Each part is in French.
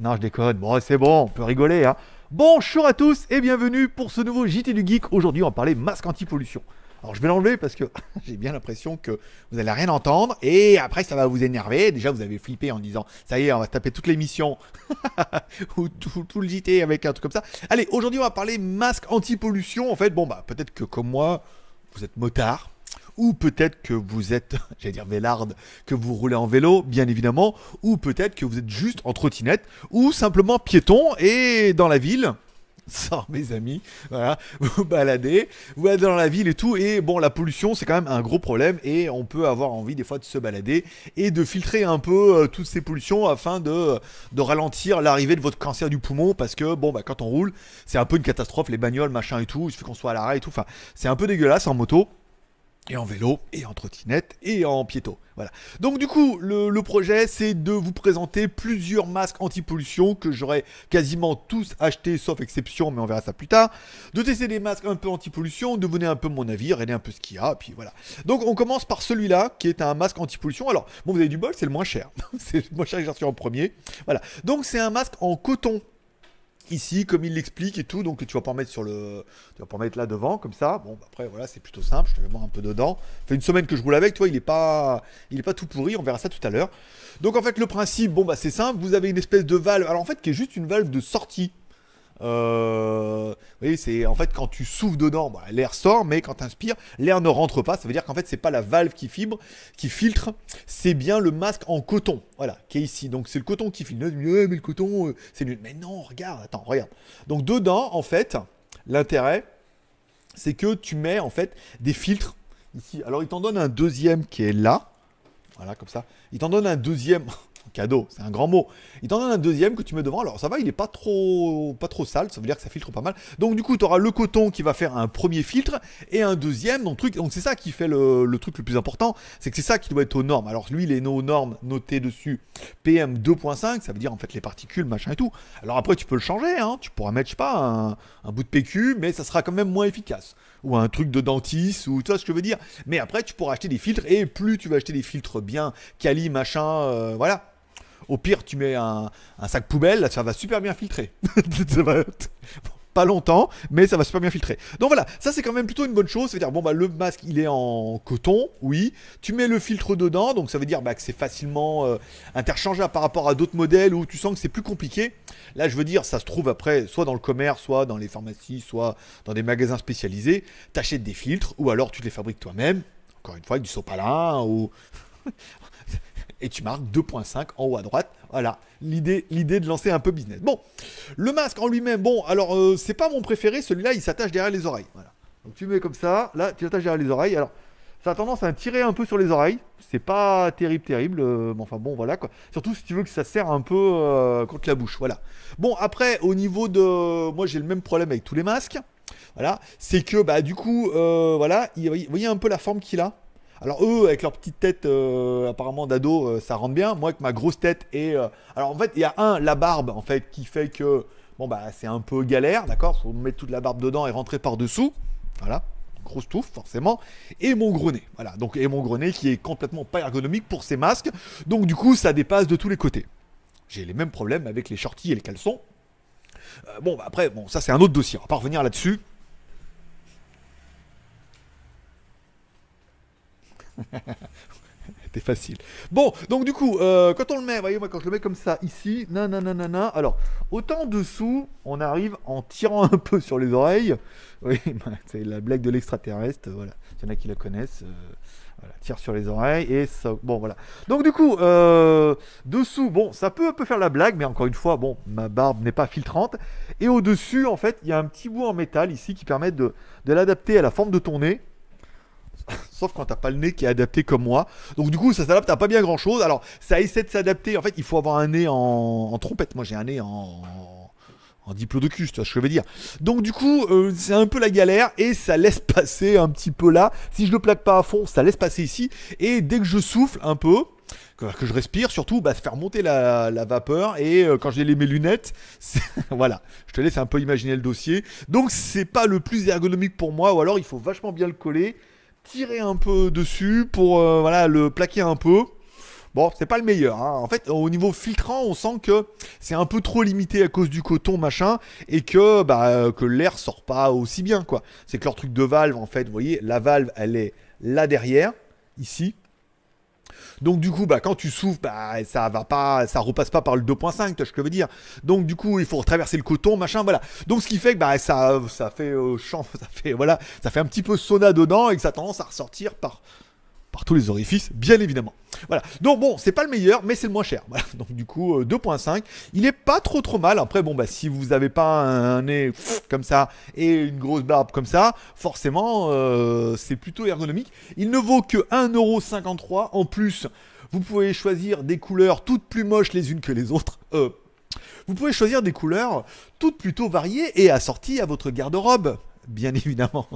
Non, je déconne. Bon, c'est bon, on peut rigoler. Hein. Bonjour à tous et bienvenue pour ce nouveau JT du Geek. Aujourd'hui, on va parler masque anti-pollution. Alors, je vais l'enlever parce que j'ai bien l'impression que vous allez rien entendre et après, ça va vous énerver. Déjà, vous avez flippé en disant Ça y est, on va se taper toute l'émission ou tout, tout, le JT avec un truc comme ça. Allez, aujourd'hui, on va parler masque anti-pollution. En fait, bon, bah, peut-être que comme moi, vous êtes motard ou peut-être que vous êtes, j'allais dire vélarde, que vous roulez en vélo, bien évidemment, ou peut-être que vous êtes juste en trottinette, ou simplement piéton, et dans la ville, sort mes amis, voilà, vous baladez, vous êtes dans la ville et tout, et bon, la pollution c'est quand même un gros problème, et on peut avoir envie des fois de se balader et de filtrer un peu euh, toutes ces pollutions afin de, de ralentir l'arrivée de votre cancer du poumon, parce que bon, bah quand on roule, c'est un peu une catastrophe, les bagnoles, machin et tout, il suffit qu'on soit à l'arrêt et tout, enfin, c'est un peu dégueulasse en moto et en vélo, et en trottinette, et en piéto. Voilà. Donc du coup, le, projet, c'est de vous présenter plusieurs masques anti-pollution que j'aurais quasiment tous achetés, sauf exception, mais on verra ça plus tard. De tester des masques un peu anti-pollution, de donner un peu mon avis, regarder un peu ce qu'il y a, puis voilà. Donc on commence par celui-là, qui est un masque anti-pollution. Alors, bon, vous avez du bol, c'est le moins cher. c'est le moins cher que j'ai reçu en premier. Voilà. Donc c'est un masque en coton ici, comme il l'explique et tout, donc tu vas pas mettre sur le, tu vas pas mettre là devant comme ça. Bon, bah, après voilà, c'est plutôt simple. Je te un peu dedans. fait une semaine que je roule avec, toi, il est pas, il est pas tout pourri. On verra ça tout à l'heure. Donc en fait, le principe, bon bah c'est simple. Vous avez une espèce de valve, alors en fait qui est juste une valve de sortie euh, oui, c'est en fait quand tu souffles dedans, bah, l'air sort, mais quand tu inspires, l'air ne rentre pas. Ça veut dire qu'en fait, c'est pas la valve qui fibre, qui filtre, c'est bien le masque en coton, voilà, qui est ici. Donc c'est le coton qui filtre. Mais, eh, mais le coton, euh, c'est nul. Mais non, regarde, attends, regarde. Donc dedans, en fait, l'intérêt, c'est que tu mets en fait des filtres ici. Alors il t'en donne un deuxième qui est là, voilà, comme ça. Il t'en donne un deuxième. cadeau, c'est un grand mot. Il t'en donne un deuxième que tu mets devant. Alors ça va, il n'est pas trop, pas trop sale, ça veut dire que ça filtre pas mal. Donc du coup, tu auras le coton qui va faire un premier filtre et un deuxième. Donc truc, donc c'est ça qui fait le, truc le plus important, c'est que c'est ça qui doit être aux normes. Alors lui, il est aux normes noté dessus PM 2.5, ça veut dire en fait les particules, machin et tout. Alors après, tu peux le changer, hein, tu pourras mettre je sais pas un, bout de PQ, mais ça sera quand même moins efficace ou un truc de dentiste ou tu vois ce que je veux dire. Mais après, tu pourras acheter des filtres et plus tu vas acheter des filtres bien quali, machin, euh, voilà. Au pire, tu mets un, sac poubelle, là, ça va super bien filtrer. Pas longtemps, mais ça va super bien filtrer. Donc voilà, ça c'est quand même plutôt une bonne chose. C'est-à-dire, bon, bah, le masque il est en coton, oui. Tu mets le filtre dedans, donc ça veut dire bah, que c'est facilement euh, interchangeable par rapport à d'autres modèles où tu sens que c'est plus compliqué. Là, je veux dire, ça se trouve après, soit dans le commerce, soit dans les pharmacies, soit dans des magasins spécialisés. T'achètes des filtres ou alors tu les fabriques toi-même. Encore une fois, avec du sopalin ou et tu marques 2.5 en haut à droite. Voilà, l'idée de lancer un peu business. Bon, le masque en lui-même, bon, alors euh, c'est pas mon préféré, celui-là il s'attache derrière les oreilles. Voilà. Donc tu mets comme ça, là tu l'attaches derrière les oreilles. Alors ça a tendance à tirer un peu sur les oreilles. C'est pas terrible, terrible. Euh, mais enfin bon, voilà quoi. Surtout si tu veux que ça serre un peu euh, contre la bouche. Voilà. Bon, après, au niveau de. Moi, j'ai le même problème avec tous les masques. Voilà. C'est que, bah, du coup, voilà. Vous voyez un peu la forme qu'il a alors eux, avec leur petite tête euh, apparemment d'ado, euh, ça rentre bien. Moi, avec ma grosse tête et... Euh, alors en fait, il y a un, la barbe, en fait, qui fait que... Bon, bah c'est un peu galère, d'accord Faut mettre toute la barbe dedans et rentrer par-dessous. Voilà. Grosse touffe, forcément. Et mon grenet, Voilà. Donc, et mon grenet qui est complètement pas ergonomique pour ces masques. Donc du coup, ça dépasse de tous les côtés. J'ai les mêmes problèmes avec les shorties et les caleçons. bon, bah, après, bon, ça c'est un autre dossier. On va pas revenir là-dessus. C'était facile. Bon, donc du coup, euh, quand on le met, voyez moi quand je le mets comme ça ici, nanana, alors autant dessous, on arrive en tirant un peu sur les oreilles. Oui, c'est la blague de l'extraterrestre, voilà. Il y en a qui la connaissent. Euh, voilà, tire sur les oreilles et ça. Bon, voilà. Donc, du coup, euh, dessous, bon, ça peut un peu faire la blague, mais encore une fois, bon, ma barbe n'est pas filtrante. Et au-dessus, en fait, il y a un petit bout en métal ici qui permet de, de l'adapter à la forme de ton nez. Sauf quand t'as pas le nez qui est adapté comme moi. Donc du coup, ça s'adapte à pas bien grand chose. Alors, ça essaie de s'adapter. En fait, il faut avoir un nez en, trompette. Moi, j'ai un nez en, en diplodocus, tu vois ce que je veux dire. Donc du coup, euh, c'est un peu la galère et ça laisse passer un petit peu là. Si je le plaque pas à fond, ça laisse passer ici. Et dès que je souffle un peu, que, je respire surtout, bah, faire monter la, vapeur. Et euh, quand j'ai les mes lunettes, voilà, je te laisse un peu imaginer le dossier. Donc c'est pas le plus ergonomique pour moi, ou alors il faut vachement bien le coller tirer un peu dessus pour euh, voilà, le plaquer un peu. Bon, c'est pas le meilleur. Hein. En fait, au niveau filtrant, on sent que c'est un peu trop limité à cause du coton, machin, et que, bah, que l'air sort pas aussi bien, quoi. C'est que leur truc de valve, en fait, vous voyez, la valve, elle est là derrière, ici, donc du coup, bah, quand tu souffles, bah, ça va pas, ça repasse pas par le 2.5, tu vois ce que je veux dire. Donc du coup, il faut traverser le coton, machin, voilà. Donc ce qui fait que bah, ça, ça fait euh, champ, ça fait voilà, ça fait un petit peu sauna dedans et que ça a tendance à ressortir par tous les orifices, bien évidemment. Voilà. Donc bon, c'est pas le meilleur, mais c'est le moins cher. Donc du coup, 2.5, euh, il est pas trop trop mal. Après, bon bah si vous avez pas un, nez comme ça et une grosse barbe comme ça, forcément euh, c'est plutôt ergonomique. Il ne vaut que 1,53€ en plus. Vous pouvez choisir des couleurs toutes plus moches les unes que les autres. Euh, vous pouvez choisir des couleurs toutes plutôt variées et assorties à votre garde-robe, bien évidemment.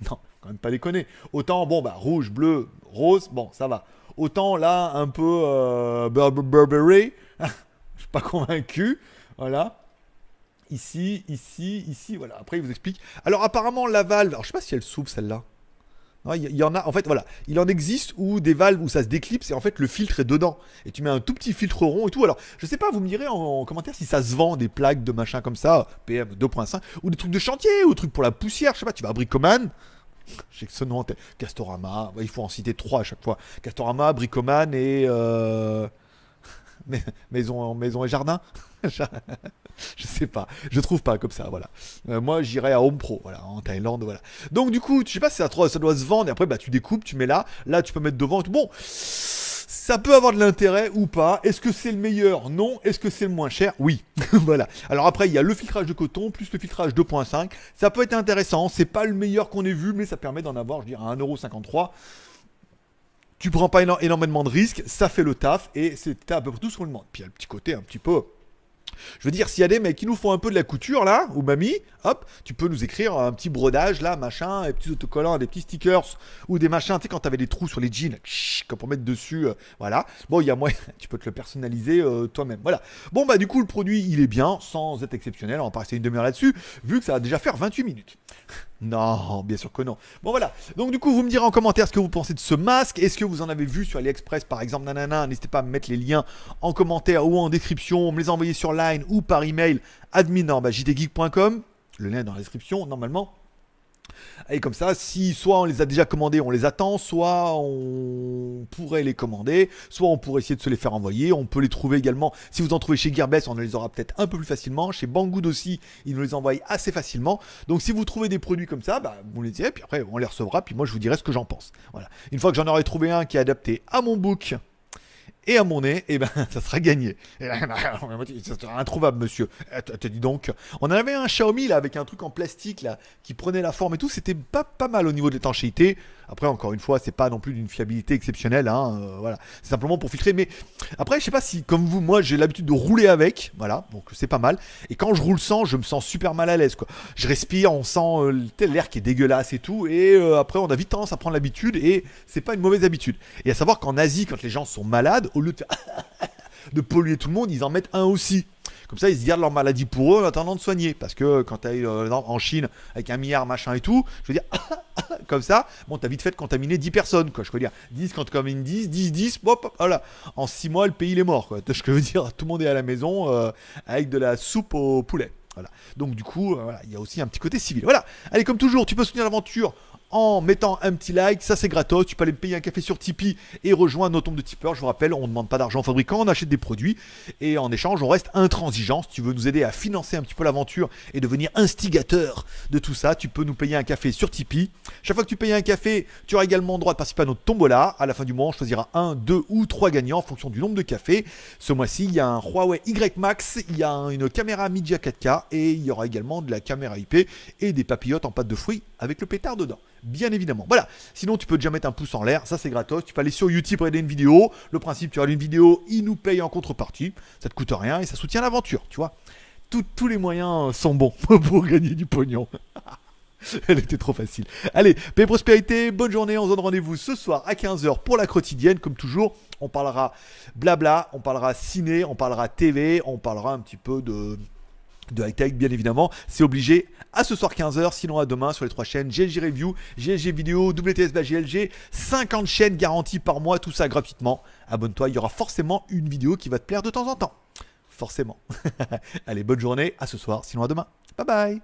Non, quand même pas déconner. Autant, bon, bah, rouge, bleu, rose, bon, ça va. Autant là, un peu euh, Burberry, je suis pas convaincu. Voilà. Ici, ici, ici, voilà. Après, il vous explique. Alors, apparemment, la valve, alors je sais pas si elle s'ouvre celle-là. Il y en a, en fait, voilà, il en existe où des valves où ça se déclipse et en fait le filtre est dedans. Et tu mets un tout petit filtre rond et tout. Alors, je sais pas, vous me direz en, commentaire si ça se vend des plaques de machin comme ça, PM 2.5, ou des trucs de chantier, ou des trucs pour la poussière, je sais pas, tu vas à Bricoman. J'ai que ce nom Castorama, il faut en citer trois à chaque fois. Castorama, Bricoman et. Euh, maison et jardin. je sais pas. Je trouve pas comme ça, voilà. Euh, moi, j'irais à Home Pro, voilà, en Thaïlande, voilà. Donc, du coup, je sais pas si ça, ça doit se vendre, et après, bah, tu découpes, tu mets là, là, tu peux mettre devant. Bon, ça peut avoir de l'intérêt ou pas. Est-ce que c'est le meilleur Non. Est-ce que c'est le moins cher Oui. voilà. Alors après, il y a le filtrage de coton plus le filtrage 2.5. Ça peut être intéressant. C'est pas le meilleur qu'on ait vu, mais ça permet d'en avoir, je dirais, à 1,53€. Tu prends pas énormément de risques, ça fait le taf et c'est à peu près tout ce qu'on demande. Puis il y a le petit côté un petit peu je veux dire, s'il y a des mecs qui nous font un peu de la couture là, ou mamie, hop, tu peux nous écrire un petit brodage là, machin, des petits autocollants, des petits stickers, ou des machins, tu sais, quand t'avais des trous sur les jeans, comme pour mettre dessus, euh, voilà. Bon, il y a moyen, tu peux te le personnaliser euh, toi-même, voilà. Bon, bah, du coup, le produit, il est bien, sans être exceptionnel, on va passer une demi-heure là-dessus, vu que ça va déjà faire 28 minutes. Non, bien sûr que non. Bon voilà. Donc du coup, vous me direz en commentaire ce que vous pensez de ce masque. Est-ce que vous en avez vu sur AliExpress par exemple Nanana, n'hésitez pas à me mettre les liens en commentaire ou en description, me les envoyer sur Line ou par email admin.jdgeek.com. Le lien est dans la description normalement. Et comme ça, si soit on les a déjà commandés, on les attend, soit on pourrait les commander, soit on pourrait essayer de se les faire envoyer. On peut les trouver également. Si vous en trouvez chez Gearbest, on les aura peut-être un peu plus facilement. Chez Banggood aussi, ils nous les envoient assez facilement. Donc si vous trouvez des produits comme ça, bah, vous les direz, puis après on les recevra, puis moi je vous dirai ce que j'en pense. Voilà. Une fois que j'en aurai trouvé un qui est adapté à mon book et à mon nez, et eh ben ça sera gagné. Et bah, ça sera introuvable, monsieur. Eh, Te dis donc. On avait un Xiaomi là avec un truc en plastique là qui prenait la forme et tout. C'était pas, pas mal au niveau de l'étanchéité. Après, encore une fois, c'est pas non plus d'une fiabilité exceptionnelle. Hein, euh, voilà, c'est simplement pour filtrer. Mais après, je sais pas si, comme vous, moi, j'ai l'habitude de rouler avec. Voilà, donc c'est pas mal. Et quand je roule sans, je me sens super mal à l'aise. Quoi. Je respire, on sent euh, l'air qui est dégueulasse et tout. Et euh, après, on a vite tendance à prendre l'habitude. Et c'est pas une mauvaise habitude. Et à savoir qu'en Asie, quand les gens sont malades au lieu de, polluer tout le monde, ils en mettent un aussi. Comme ça, ils se gardent leur maladie pour eux en attendant de soigner. Parce que quand tu euh, en Chine avec un milliard machin et tout, je veux dire, comme ça, bon, t'as vite fait de contaminer 10 personnes, quoi. Je veux dire, 10 quand tu 10, 10, 10, hop, voilà. En 6 mois, le pays, il est mort, quoi. Je veux dire, tout le monde est à la maison euh, avec de la soupe au poulet. Voilà. Donc du coup, euh, voilà, il y a aussi un petit côté civil. Voilà. Allez, comme toujours, tu peux soutenir l'aventure en mettant un petit like. Ça, c'est gratos. Tu peux aller me payer un café sur Tipeee et rejoindre notre tombes de tipeurs. Je vous rappelle, on ne demande pas d'argent aux fabricants, on achète des produits et en échange, on reste intransigeant. Si tu veux nous aider à financer un petit peu l'aventure et devenir instigateur de tout ça, tu peux nous payer un café sur Tipeee. Chaque fois que tu payes un café, tu auras également le droit de participer à notre tombola. À la fin du mois, on choisira un, deux ou trois gagnants en fonction du nombre de cafés. Ce mois-ci, il y a un Huawei Y Max, il y a une caméra Media 4K et il y aura également de la caméra IP et des papillotes en pâte de fruits avec le pétard dedans bien évidemment. Voilà. Sinon, tu peux déjà mettre un pouce en l'air, ça c'est gratos. Tu peux aller sur YouTube regarder une vidéo. Le principe, tu regardes une vidéo, il nous paye en contrepartie. Ça te coûte rien et ça soutient l'aventure, tu vois. tous les moyens sont bons pour gagner du pognon. Elle était trop facile. Allez, paix et prospérité, bonne journée. On se donne rendez-vous ce soir à 15h pour la quotidienne. Comme toujours, on parlera blabla, on parlera ciné, on parlera TV, on parlera un petit peu de de High Tech, bien évidemment, c'est obligé à ce soir 15h, sinon à demain sur les trois chaînes GLG Review, GLG Vidéo, WTS GLG, 50 chaînes garanties par mois, tout ça gratuitement. Abonne-toi, il y aura forcément une vidéo qui va te plaire de temps en temps. Forcément. Allez, bonne journée, à ce soir, sinon à demain. Bye bye